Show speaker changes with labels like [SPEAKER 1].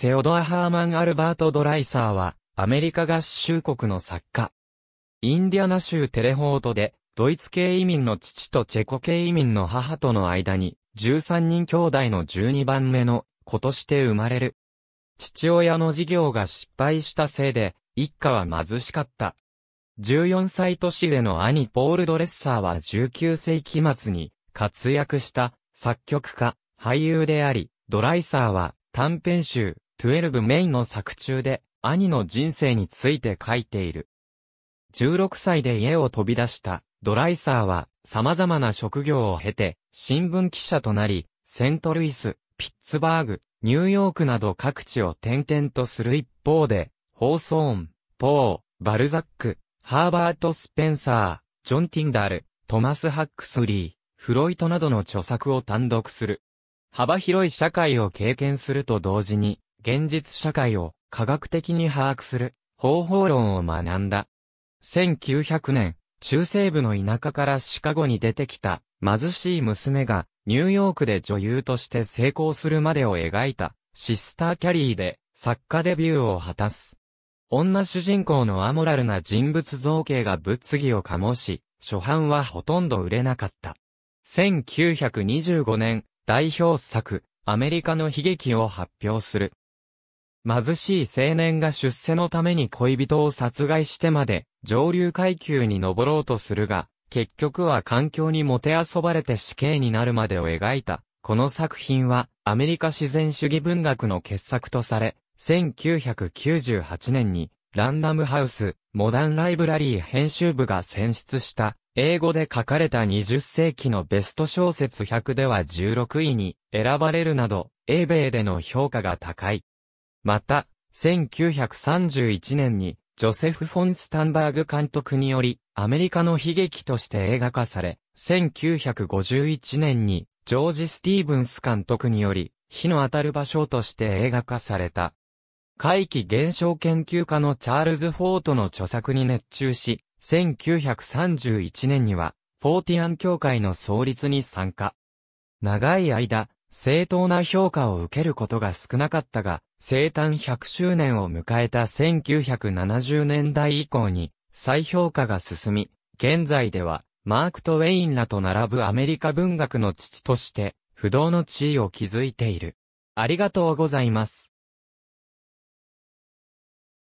[SPEAKER 1] セオドア・ハーマン・アルバート・ドライサーは、アメリカ合衆国の作家。インディアナ州テレホートで、ドイツ系移民の父とチェコ系移民の母との間に、13人兄弟の12番目の子として生まれる。父親の事業が失敗したせいで、一家は貧しかった。14歳年上の兄ポール・ドレッサーは19世紀末に活躍した作曲家、俳優であり、ドライサーは短編集、12メインの作中で兄の人生について書いている。16歳で家を飛び出したドライサーは様々な職業を経て新聞記者となり、セントルイス、ピッツバーグ、ニューヨークなど各地を転々とする一方で、ホーソーン、ポー、バルザック、ハーバート・スペンサー、ジョン・ティンダル、トマス・ハックスリー、フロイトなどの著作を単独する。幅広い社会を経験すると同時に、現実社会を科学的に把握する方法論を学んだ。1900年、中西部の田舎からシカゴに出てきた貧しい娘がニューヨークで女優として成功するまでを描いたシスターキャリーで作家デビューを果たす。女主人公のアモラルな人物造形が物議を醸し、初版はほとんど売れなかった。1925年、代表作、アメリカの悲劇を発表する。貧しい青年が出世のために恋人を殺害してまで、上流階級に登ろうとするが、結局は環境にもてあそばれて死刑になるまでを描いた。この作品は、アメリカ自然主義文学の傑作とされ、1998年に、ランダムハウス、モダンライブラリー編集部が選出した、英語で書かれた20世紀のベスト小説100では16位に選ばれるなど、英米での評価が高い。また、1931年に、ジョセフ・フォン・スタンバーグ監督により、アメリカの悲劇として映画化され、1951年に、ジョージ・スティーブンス監督により、火の当たる場所として映画化された。怪奇現象研究家のチャールズ・フォートの著作に熱中し、1931年には、フォーティアン協会の創立に参加。長い間、正当な評価を受けることが少なかったが、生誕100周年を迎えた1970年代以降に再評価が進み、現在ではマーク・トウェインらと並ぶアメリカ文学の父として不動の地位を築いている。ありがとうございます。